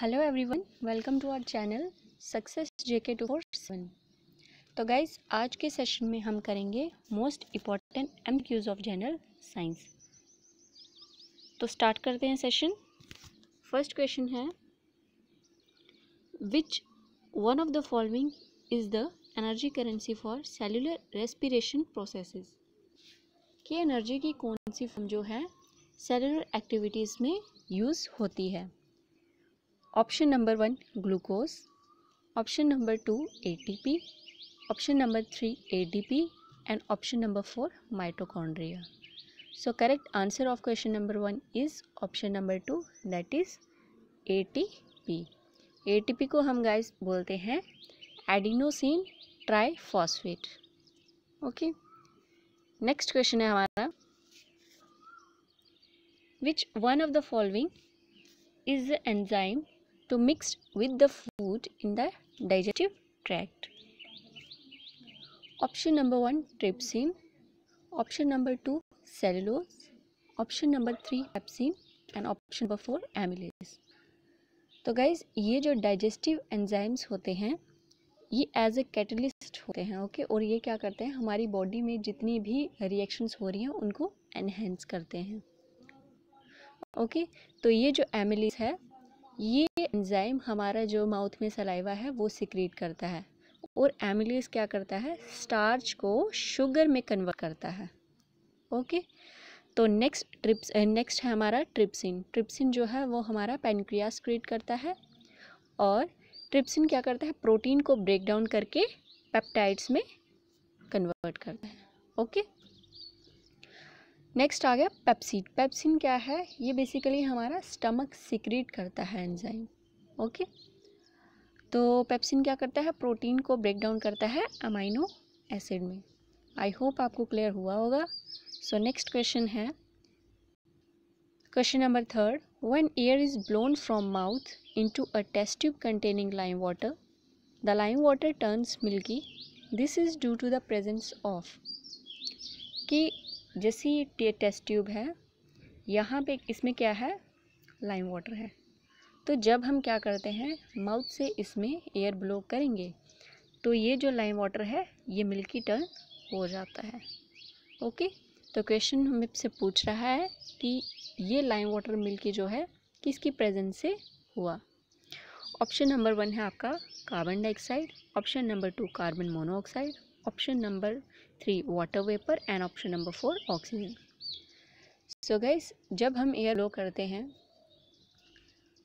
Hello everyone welcome to our channel success JK two four seven तो guys आज के session में हम करेंगे most important MCQs of general science तो स्टार्ट करते हैं सेशन फर्स्ट क्वेश्चन है which one of the following is the energy currency for cellular respiration processes कि एनर्जी की कौन सी फॉर्म जो है सेलुलर एक्टिविटीज़ में यूज़ होती है option number one glucose option number two ATP option number three ADP and option number four mitochondria so correct answer of question number one is option number two that is ATP ATP को हम guys बोलते हैं adenosine triphosphate okay next question है हमारा which one of the following is the enzyme to mix with the food in the digestive tract. Option number 1 trypsin, option number 2 cellulose, option number 3 pepsin and option number 4 amylase. तो guys ये जो digestive enzymes होते हैं ये as a catalyst होते हैं okay और ये क्या करते हैं हमारी बॉडी में जितनी भी रिएक्शंस हो रही हैं उनको एनहेंस करते हैं ओके तो ये जो एमिलीस है ये एंजाइम हमारा जो माउथ में सलाइवा है वो सिक्रीट करता है और एमिलेज क्या करता है स्टार्च को शुगर में कन्वर्ट करता है ओके तो नेक्स्ट ट्रिप्स नेक्स्ट है हमारा ट्रिप्सिन ट्रिप्सिन जो है वो हमारा पेनक्रियास क्रिएट करता है और ट्रिप्सिन क्या करता है प्रोटीन को ब्रेक डाउन करके पेप्टाइड्स में कन्वर्ट करता है ओके नेक्स्ट आ गया पेप्सिन पेप्सिन क्या है ये बेसिकली हमारा स्टमक सिक्रीट करता है एंजाइम ओके तो पेप्सिन क्या करता है प्रोटीन को ब्रेक डाउन करता है अमाइनो एसिड में आई होप आपको क्लियर हुआ होगा सो नेक्स्ट क्वेश्चन है question number third when air is blown from mouth into a test tube containing lime water the lime water turns milky this is due to the presence of कि जैसे ये test tube है यहाँ पे इसमें क्या है लाइम वाटर है तो जब हम क्या करते हैं माउथ से इसमें एयर ब्लो करेंगे तो ये जो लाइम वाटर है ये मिल्की टर्न हो जाता है ओके तो क्वेश्चन हमें से पूछ रहा है कि ये लाइम वाटर मिल्की जो है किसकी प्रेजेंस से हुआ ऑप्शन नंबर वन है आपका carbon dioxide option number two carbon monoxide option number three water vapour and option number four oxygen so guys जब हम एयर लो करते हैं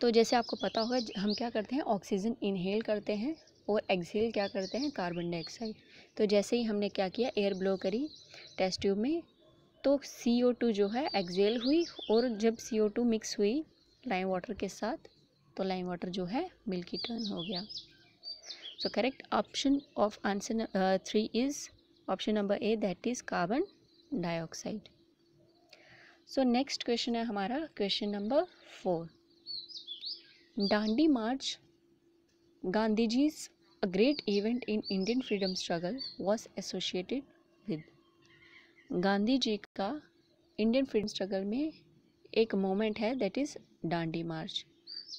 तो जैसे आपको पता होगा हम क्या करते हैं ऑक्सीजन इनहेल करते हैं और एक्सहेल क्या करते हैं कार्बन डाइऑक्साइड तो जैसे ही हमने क्या किया एयर ब्लो करी टेस्ट ट्यूब में तो सी ओ टू जो है एक्सहेल हुई और जब सी ओ टू मिक्स हुई लाइम वाटर के साथ तो लाइम वाटर जो है मिल्की टर्न हो गया so correct option of answer three is option number A that is carbon dioxide so next question है हमारा question number four Dandi march Gandhi जीज a great event in Indian freedom struggle was associated with Gandhi ji का Indian freedom struggle में एक moment है that is डांडी मार्च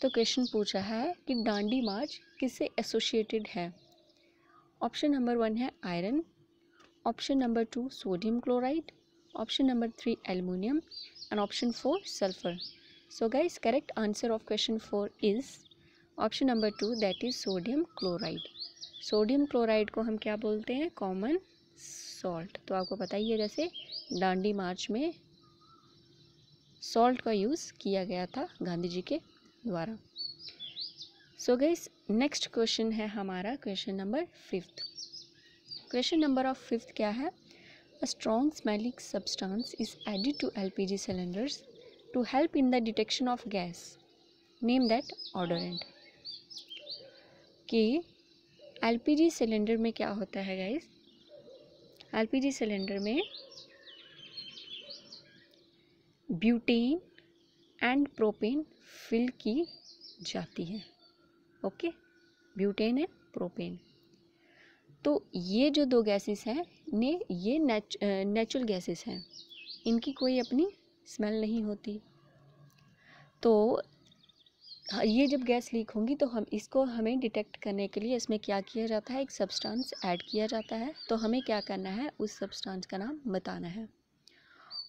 तो question पूछा है कि डांडी मार्च किससे एसोसिएटेड है ऑप्शन नंबर वन है iron option number two sodium chloride option number three aluminium and option four sulphur so guys correct answer of question four is option number two that is sodium chloride sodium chloride को हम क्या बोलते हैं common salt तो आपको पता ही है जैसे डांडी मार्च में सॉल्ट का यूज़ किया गया था गांधी जी के द्वारा सो गाइज नेक्स्ट क्वेश्चन है हमारा question number fifth question number of fifth क्या है a strong smelling substance is added to LPG cylinders to help in the detection of gas name that odorant कि एलपीजी सिलेंडर में क्या होता है P LPG cylinder में butane and propane fill की जाती है ओके ब्यूटेन एंड प्रोपेन तो ये जो दो गैसेस हैं ने ये नेच नेचुरल गैसेस हैं इनकी कोई अपनी स्मेल नहीं होती तो ये जब गैस लीक होंगी तो हम इसको हमें डिटेक्ट करने के लिए इसमें क्या किया जाता है एक सब्सटेंस ऐड किया जाता है तो हमें क्या करना है उस सब्सटेंस का नाम बताना है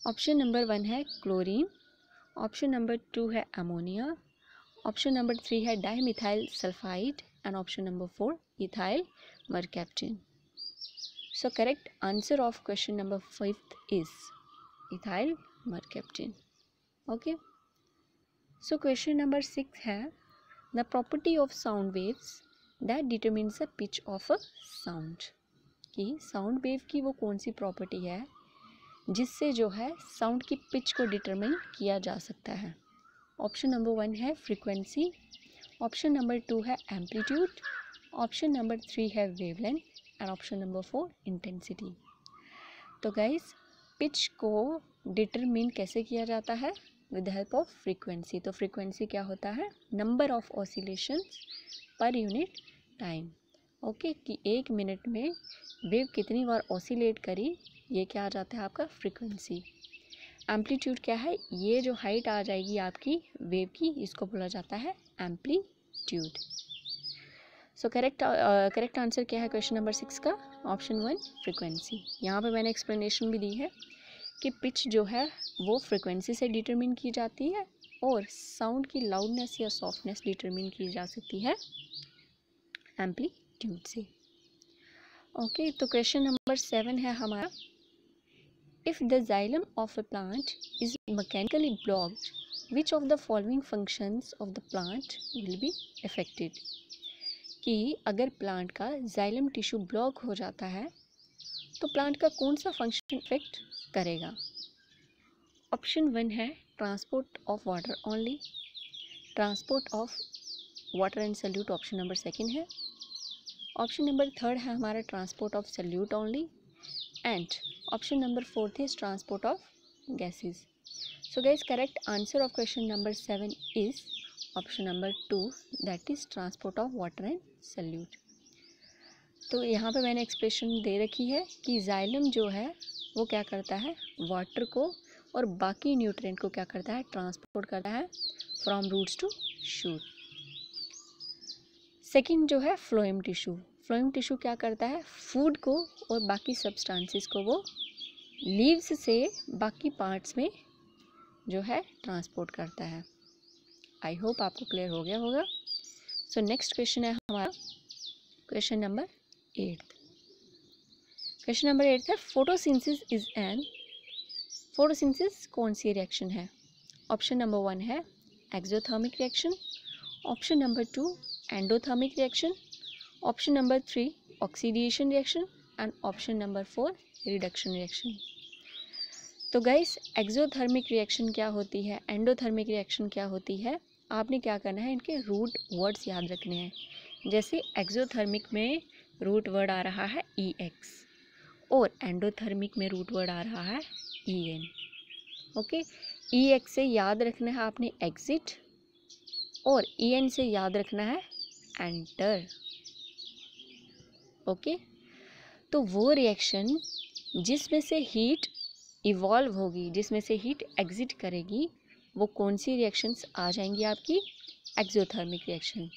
ऑप्शन नंबर वन है क्लोरीन ऑप्शन नंबर टू है अमोनिया ऑप्शन नंबर थ्री है dimethyl sulphide and option number four ethyl were captured. So correct answer of question number 5th is ethyl mercaptan. Okay. So question number 6 है the property of sound waves that determines the pitch of a sound. कि sound wave की वो कौन सी property है जिससे जो है sound की पिच को डिटरमिन किया जा सकता है ऑप्शन नंबर वन है फ्रीक्वेंसी ऑप्शन नंबर टू है एम्पलीट्यूड ऑप्शन नंबर थ्री है wavelength and option number four intensity तो गाइज पिच को डिटरमिन कैसे किया जाता है विद हेल्प ऑफ फ्रीक्वेंसी तो फ्रीक्वेंसी क्या होता है नंबर ऑफ ऑसिलेशंस पर यूनिट टाइम ओके कि एक मिनट में वेव कितनी बार ऑसिलेट करी ये क्या आ जाता है आपका फ्रीक्वेंसी एम्पलीट्यूड क्या है ये जो हाइट आ जाएगी आपकी वेव की इसको बोला जाता है amplitude so correct correct answer क्या है क्वेश्चन नंबर सिक्स का ऑप्शन वन फ्रिक्वेंसी यहाँ पे मैंने एक्सप्लेनेशन भी दी है कि पिच जो है वो फ्रिक्वेंसी से डिटरमिन की जाती है और साउंड की लाउडनेस या सॉफ्टनेस डिटरमिन की जा सकती है एम्पलीट्यूड से ओके okay, तो क्वेश्चन नंबर सेवन है हमारा if the xylem of a plant is mechanically blocked which of the following functions of the plant will be affected कि अगर प्लांट का जाइलम टिश्यू ब्लॉक हो जाता है तो प्लांट का कौन सा फंक्शन इफेक्ट करेगा ऑप्शन वन है transport of water only transport of water and solute option number second है ऑप्शन नंबर थर्ड है हमारा transport of solute only and option number fourth is transport of gases so gas correct answer of question number seven is option number two that is transport of water and solute तो यहाँ पे मैंने expression दे रखी है कि xylem जो है वो क्या करता है वाटर को और बाकी न्यूट्रिएंट को क्या करता है ट्रांसपोर्ट करता है from roots to shoot second जो है फ्लोइम टिश्यू फ्लोइम टिश्यू क्या करता है फूड को और बाकी सब्सटेंसेस को वो लीव्स से बाकी पार्ट्स में जो है ट्रांसपोर्ट करता है आई होप आपको क्लियर हो गया होगा सो नेक्स्ट क्वेश्चन है हमारा question number eighth question number eighth है फोटोसिंथेसिस इज एन फोटोसिंथेसिस कौन सी रिएक्शन है ऑप्शन नंबर वन है exothermic reaction option number two endothermic reaction option number three oxidation reaction and option number four reduction reaction तो guys exothermic reaction क्या होती है endothermic reaction क्या होती है आपने क्या करना है इनके रूट वर्ड्स याद रखने हैं जैसे एक्जोथर्मिक में रूट वर्ड आ रहा है ई e एक्स और एंडोथर्मिक में रूट वर्ड आ रहा है E N okay E X से याद रखना है आपने एग्ज़िट और ई e एन से याद रखना है एंटर ओके तो वो रिएक्शन जिसमें से हीट इवॉल्व होगी जिसमें से हीट एग्ज़िट करेगी वो कौन सी रिएक्शंस आ जाएंगी आपकी एक्जोथर्मिक रिएक्शन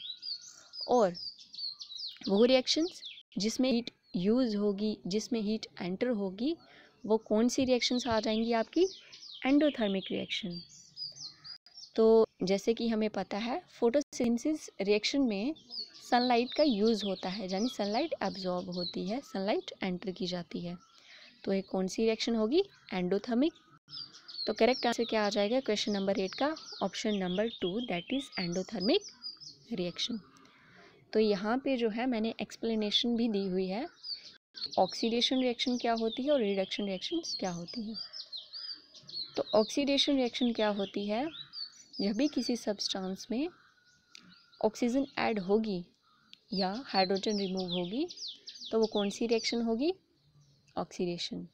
और वो रिएक्शंस जिसमें हीट यूज़ होगी जिसमें हीट एंटर होगी वो कौन सी रिएक्शंस आ जाएंगी आपकी एंडोथर्मिक रिएक्शन तो जैसे कि हमें पता है फोटोसिंथेसिस रिएक्शन में सनलाइट का यूज़ होता है यानी सनलाइट एब्जॉर्ब होती है सनलाइट एंटर की जाती है तो ये कौन सी रिएक्शन होगी एंडोथर्मिक तो करेक्ट आंसर क्या आ जाएगा क्वेश्चन नंबर एट का option number two that is endothermic reaction तो यहाँ पे जो है मैंने एक्सप्लेनेशन भी दी हुई है ऑक्सीडेशन रिएक्शन क्या होती है और रिडक्शन रिएक्शन तो क्या होती है तो ऑक्सीडेशन रिएक्शन क्या होती है जब भी किसी सब्सटेंस में ऑक्सीजन ऐड होगी या हाइड्रोजन रिमूव होगी तो वो कौन सी रिएक्शन होगी ऑक्सीडेशन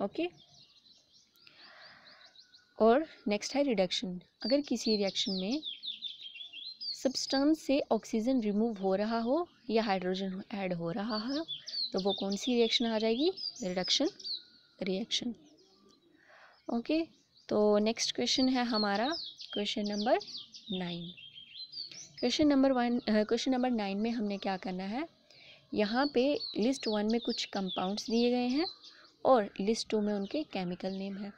ओके okay? और नेक्स्ट है रिडक्शन अगर किसी रिएक्शन में सब्सटेंस से ऑक्सीजन रिमूव हो रहा हो या हाइड्रोजन ऐड हो रहा हो तो वो कौन सी रिएक्शन आ जाएगी रिडक्शन रिएक्शन ओके तो नेक्स्ट क्वेश्चन है हमारा question number nine question number one question number nine में हमने क्या करना है यहाँ पे लिस्ट वन में कुछ कंपाउंड्स दिए गए हैं और लिस्ट टू में उनके केमिकल नेम है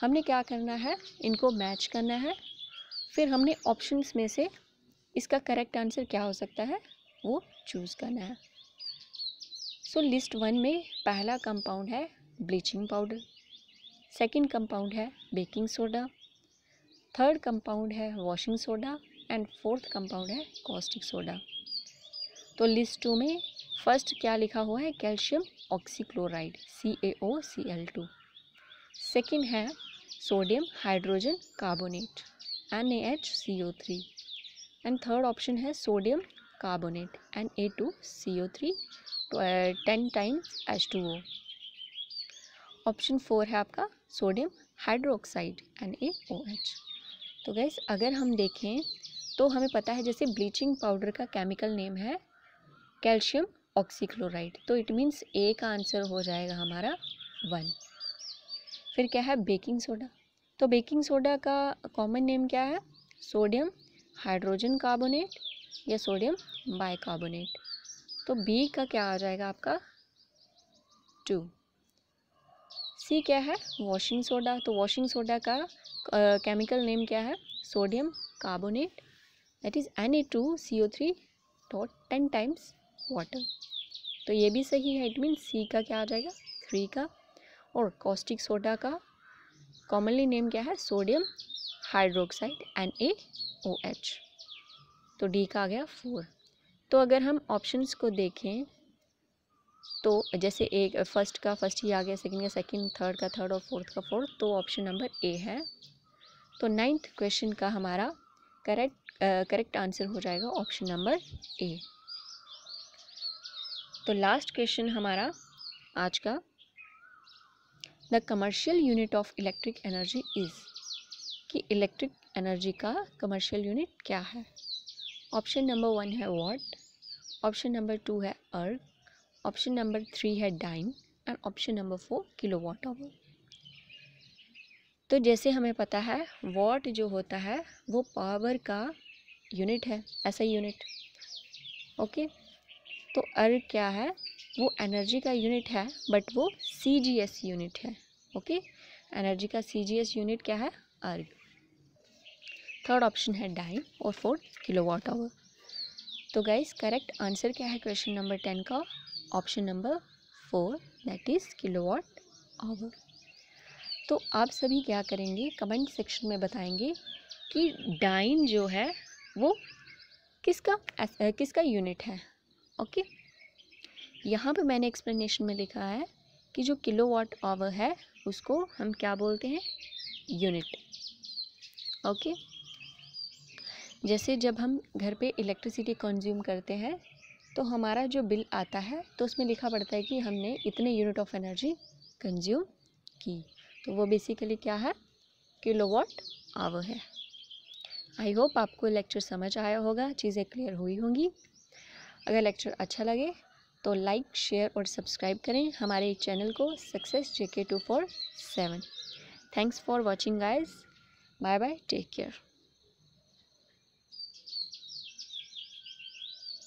हमने क्या करना है इनको मैच करना है फिर हमने ऑप्शंस में से इसका करेक्ट आंसर क्या हो सकता है वो चूज़ करना है सो लिस्ट वन में पहला कंपाउंड है ब्लीचिंग पाउडर सेकंड कंपाउंड है बेकिंग सोडा थर्ड कंपाउंड है washing soda and fourth compound है कॉस्टिक सोडा तो लिस्ट टू में फर्स्ट क्या लिखा हुआ है calcium oxychloride C A O C L two second है sodium hydrogen carbonate N A H C O three and third option है sodium carbonate N A two C O three ten times H two O option four है आपका sodium hydroxide N A O H तो gas अगर हम देखें तो हमें पता है जैसे ब्लीचिंग पाउडर का केमिकल नेम है कैल्शियम ऑक्सीक्लोराइड तो इट मीन्स ए का आंसर हो जाएगा हमारा वन फिर क्या है बेकिंग सोडा तो बेकिंग सोडा का कॉमन नेम क्या है सोडियम हाइड्रोजन कार्बोनेट या सोडियम बाइकार्बोनेट तो बी का क्या आ जाएगा आपका टू सी क्या है वॉशिंग सोडा तो वॉशिंग सोडा का केमिकल नेम क्या है sodium carbonate that is N A two C O three dot ten times water तो ये भी सही है इट मीन सी का क्या आ जाएगा थ्री का और कॉस्टिक सोडा का कॉमनली नेम क्या है sodium hydroxide N A O H तो डी का आ गया फोर तो अगर हम ऑप्शंस को देखें तो जैसे एक फर्स्ट का फर्स्ट ही आ गया सेकंड का सेकंड थर्ड का थर्ड और फोर्थ का फोर्थ तो ऑप्शन नंबर ए है तो नाइन्थ क्वेश्चन का हमारा करेक्ट करेक्ट आंसर हो जाएगा ऑप्शन नंबर ए तो लास्ट क्वेश्चन हमारा आज का the commercial unit of electric energy is कि इलेक्ट्रिक एनर्जी का कमर्शियल यूनिट क्या है ऑप्शन नंबर वन है वॉट ऑप्शन नंबर टू है अर्ग ऑप्शन नंबर थ्री है dyne and option number four kilowatt hour तो जैसे हमें पता है वॉट जो होता है वो पावर का यूनिट है ऐसा यूनिट ओके तो अर्ग क्या है वो एनर्जी का यूनिट है बट वो सी जी एस यूनिट है ओके एनर्जी का सी जी एस यूनिट क्या है अर्ग थर्ड ऑप्शन है डाई और फोर्थ किलो आवर तो गाइज करेक्ट आंसर क्या है क्वेश्चन नंबर टेन का option number four that is kilo hour तो आप सभी क्या करेंगे कमेंट सेक्शन में बताएंगे कि डाइन जो है वो किसका किसका यूनिट है ओके यहाँ पे मैंने एक्सप्लेनेशन में लिखा है कि जो किलो वाट आवर है उसको हम क्या बोलते हैं यूनिट ओके जैसे जब हम घर पे इलेक्ट्रिसिटी कंज्यूम करते हैं तो हमारा जो बिल आता है तो उसमें लिखा पड़ता है कि हमने इतने यूनिट ऑफ एनर्जी कंज्यूम की तो वो बेसिकली क्या है किलो वाट आवर है आई होप आपको लेक्चर समझ आया होगा चीज़ें क्लियर हुई होंगी अगर लेक्चर अच्छा लगे तो लाइक शेयर और सब्सक्राइब करें हमारे चैनल को success JK two four seven thanks for watching guys bye bye take care